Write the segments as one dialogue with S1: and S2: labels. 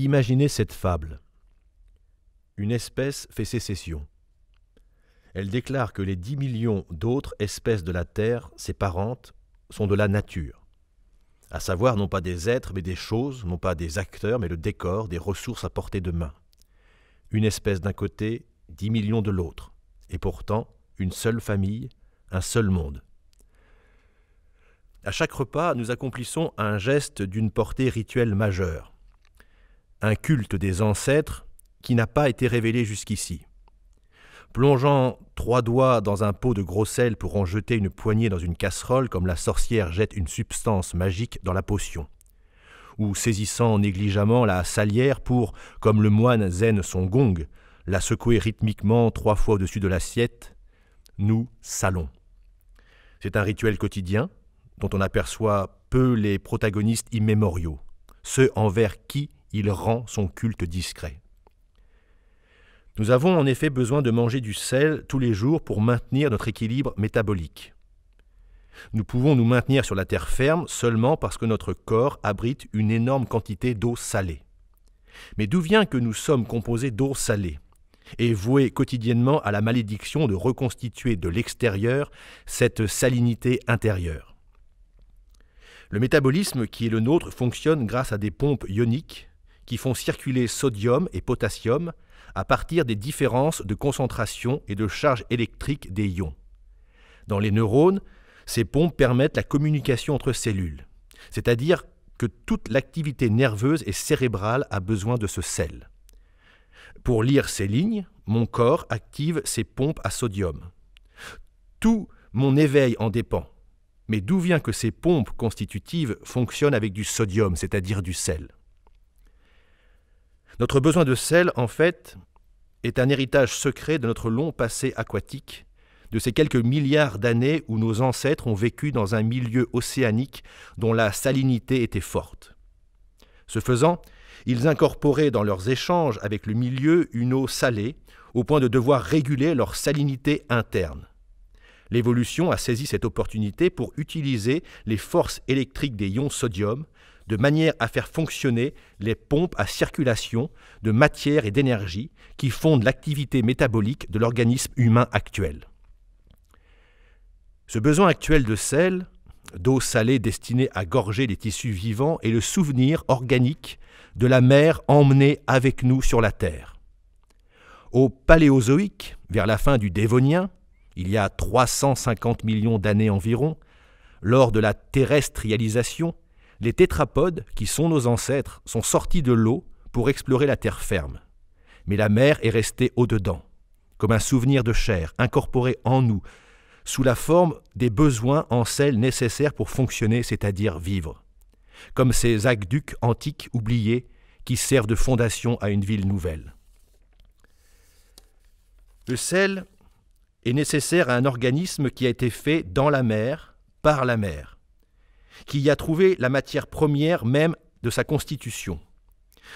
S1: Imaginez cette fable. Une espèce fait sécession. Elle déclare que les 10 millions d'autres espèces de la Terre, ses parentes, sont de la nature. À savoir non pas des êtres mais des choses, non pas des acteurs mais le décor, des ressources à portée de main. Une espèce d'un côté, 10 millions de l'autre. Et pourtant, une seule famille, un seul monde. À chaque repas, nous accomplissons un geste d'une portée rituelle majeure un culte des ancêtres qui n'a pas été révélé jusqu'ici. Plongeant trois doigts dans un pot de gros sel pour en jeter une poignée dans une casserole comme la sorcière jette une substance magique dans la potion, ou saisissant négligemment la salière pour, comme le moine zen son gong, la secouer rythmiquement trois fois au-dessus de l'assiette, nous salons. C'est un rituel quotidien dont on aperçoit peu les protagonistes immémoriaux, ceux envers qui il rend son culte discret. Nous avons en effet besoin de manger du sel tous les jours pour maintenir notre équilibre métabolique. Nous pouvons nous maintenir sur la terre ferme seulement parce que notre corps abrite une énorme quantité d'eau salée. Mais d'où vient que nous sommes composés d'eau salée et voués quotidiennement à la malédiction de reconstituer de l'extérieur cette salinité intérieure Le métabolisme qui est le nôtre fonctionne grâce à des pompes ioniques qui font circuler sodium et potassium à partir des différences de concentration et de charge électrique des ions. Dans les neurones, ces pompes permettent la communication entre cellules, c'est-à-dire que toute l'activité nerveuse et cérébrale a besoin de ce sel. Pour lire ces lignes, mon corps active ces pompes à sodium. Tout mon éveil en dépend. Mais d'où vient que ces pompes constitutives fonctionnent avec du sodium, c'est-à-dire du sel notre besoin de sel, en fait, est un héritage secret de notre long passé aquatique, de ces quelques milliards d'années où nos ancêtres ont vécu dans un milieu océanique dont la salinité était forte. Ce faisant, ils incorporaient dans leurs échanges avec le milieu une eau salée, au point de devoir réguler leur salinité interne. L'évolution a saisi cette opportunité pour utiliser les forces électriques des ions sodium, de manière à faire fonctionner les pompes à circulation de matière et d'énergie qui fondent l'activité métabolique de l'organisme humain actuel. Ce besoin actuel de sel, d'eau salée destinée à gorger les tissus vivants, est le souvenir organique de la mer emmenée avec nous sur la Terre. Au Paléozoïque, vers la fin du Dévonien, il y a 350 millions d'années environ, lors de la terrestrialisation, les tétrapodes, qui sont nos ancêtres, sont sortis de l'eau pour explorer la terre ferme. Mais la mer est restée au-dedans, comme un souvenir de chair incorporé en nous, sous la forme des besoins en sel nécessaires pour fonctionner, c'est-à-dire vivre, comme ces aqueducs antiques oubliés qui servent de fondation à une ville nouvelle. Le sel est nécessaire à un organisme qui a été fait dans la mer, par la mer qui y a trouvé la matière première même de sa constitution.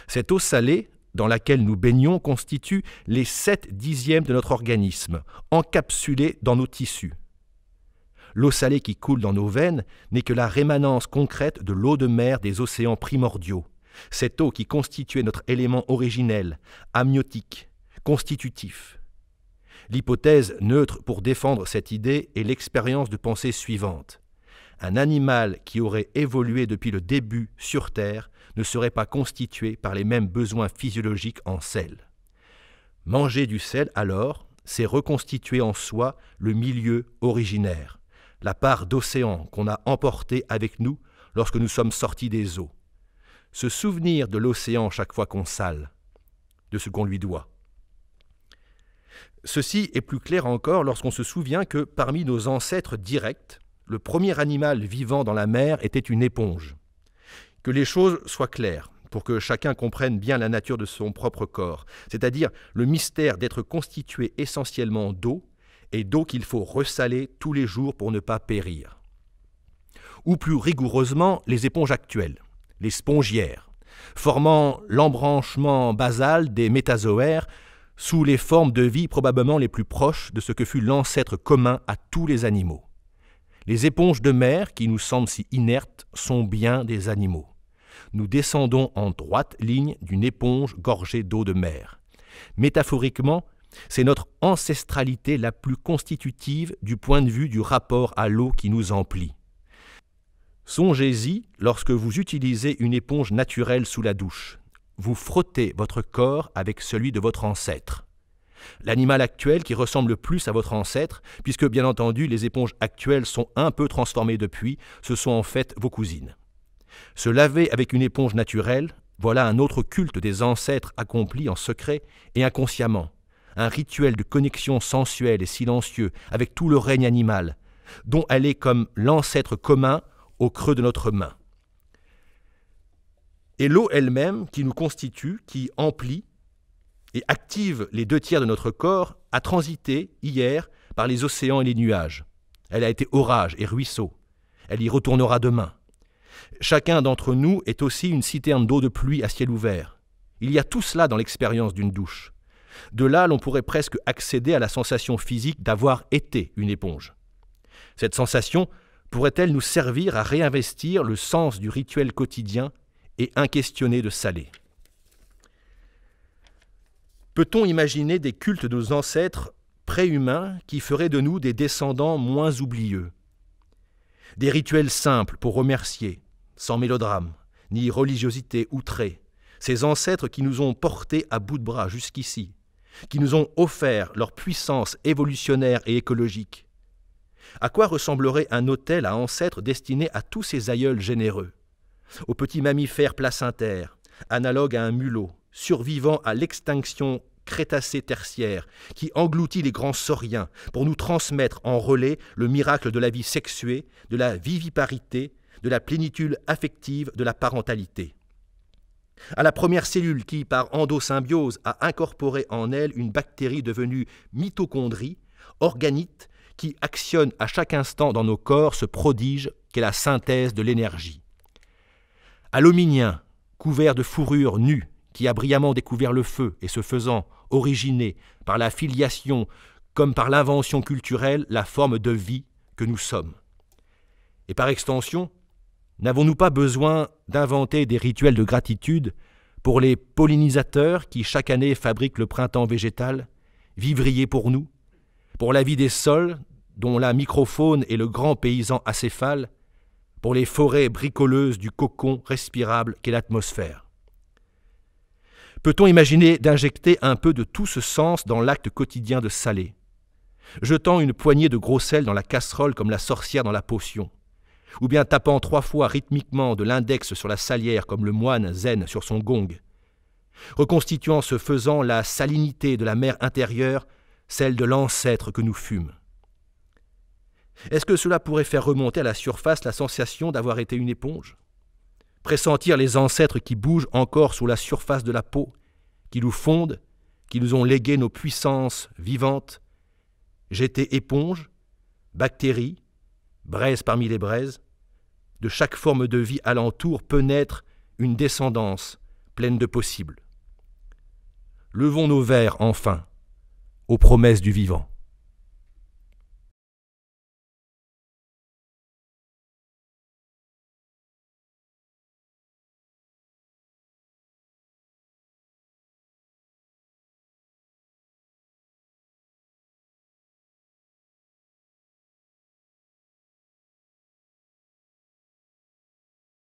S1: Cette eau salée, dans laquelle nous baignons, constitue les sept dixièmes de notre organisme, encapsulés dans nos tissus. L'eau salée qui coule dans nos veines n'est que la rémanence concrète de l'eau de mer des océans primordiaux, cette eau qui constituait notre élément originel, amniotique, constitutif. L'hypothèse neutre pour défendre cette idée est l'expérience de pensée suivante un animal qui aurait évolué depuis le début sur Terre ne serait pas constitué par les mêmes besoins physiologiques en sel. Manger du sel, alors, c'est reconstituer en soi le milieu originaire, la part d'océan qu'on a emportée avec nous lorsque nous sommes sortis des eaux. Se souvenir de l'océan chaque fois qu'on sale, de ce qu'on lui doit. Ceci est plus clair encore lorsqu'on se souvient que parmi nos ancêtres directs, le premier animal vivant dans la mer était une éponge. Que les choses soient claires, pour que chacun comprenne bien la nature de son propre corps, c'est-à-dire le mystère d'être constitué essentiellement d'eau, et d'eau qu'il faut ressaler tous les jours pour ne pas périr. Ou plus rigoureusement, les éponges actuelles, les spongières, formant l'embranchement basal des métazoaires sous les formes de vie probablement les plus proches de ce que fut l'ancêtre commun à tous les animaux. Les éponges de mer, qui nous semblent si inertes, sont bien des animaux. Nous descendons en droite ligne d'une éponge gorgée d'eau de mer. Métaphoriquement, c'est notre ancestralité la plus constitutive du point de vue du rapport à l'eau qui nous emplit. Songez-y lorsque vous utilisez une éponge naturelle sous la douche. Vous frottez votre corps avec celui de votre ancêtre. L'animal actuel qui ressemble le plus à votre ancêtre, puisque bien entendu les éponges actuelles sont un peu transformées depuis, ce sont en fait vos cousines. Se laver avec une éponge naturelle, voilà un autre culte des ancêtres accompli en secret et inconsciemment, un rituel de connexion sensuelle et silencieux avec tout le règne animal, dont elle est comme l'ancêtre commun au creux de notre main. Et l'eau elle-même qui nous constitue, qui emplit, et active les deux tiers de notre corps, a transité hier par les océans et les nuages. Elle a été orage et ruisseau. Elle y retournera demain. Chacun d'entre nous est aussi une citerne d'eau de pluie à ciel ouvert. Il y a tout cela dans l'expérience d'une douche. De là, l'on pourrait presque accéder à la sensation physique d'avoir été une éponge. Cette sensation pourrait-elle nous servir à réinvestir le sens du rituel quotidien et inquestionné de saler? Peut-on imaginer des cultes de nos ancêtres préhumains qui feraient de nous des descendants moins oublieux Des rituels simples pour remercier, sans mélodrame, ni religiosité outrée, ces ancêtres qui nous ont portés à bout de bras jusqu'ici, qui nous ont offert leur puissance évolutionnaire et écologique. À quoi ressemblerait un autel à ancêtres destiné à tous ces aïeuls généreux Aux petits mammifères placentaires, analogues à un mulot, survivant à l'extinction crétacé-tertiaire qui engloutit les grands sauriens pour nous transmettre en relais le miracle de la vie sexuée, de la viviparité, de la plénitude affective, de la parentalité. À la première cellule qui, par endosymbiose, a incorporé en elle une bactérie devenue mitochondrie, organite, qui actionne à chaque instant dans nos corps ce prodige qu'est la synthèse de l'énergie. À l'hominien, couvert de fourrure nue, qui a brillamment découvert le feu et se faisant originer par la filiation comme par l'invention culturelle la forme de vie que nous sommes. Et par extension, n'avons-nous pas besoin d'inventer des rituels de gratitude pour les pollinisateurs qui chaque année fabriquent le printemps végétal, vivriers pour nous, pour la vie des sols dont la microfaune est le grand paysan acéphale, pour les forêts bricoleuses du cocon respirable qu'est l'atmosphère Peut-on imaginer d'injecter un peu de tout ce sens dans l'acte quotidien de saler Jetant une poignée de gros sel dans la casserole comme la sorcière dans la potion Ou bien tapant trois fois rythmiquement de l'index sur la salière comme le moine zen sur son gong Reconstituant ce faisant la salinité de la mer intérieure, celle de l'ancêtre que nous fûmes Est-ce que cela pourrait faire remonter à la surface la sensation d'avoir été une éponge pressentir les ancêtres qui bougent encore sous la surface de la peau, qui nous fondent, qui nous ont légué nos puissances vivantes. J'étais éponge, bactérie, braise parmi les braises. De chaque forme de vie alentour peut naître une descendance pleine de possibles. Levons nos vers, enfin, aux promesses du vivant.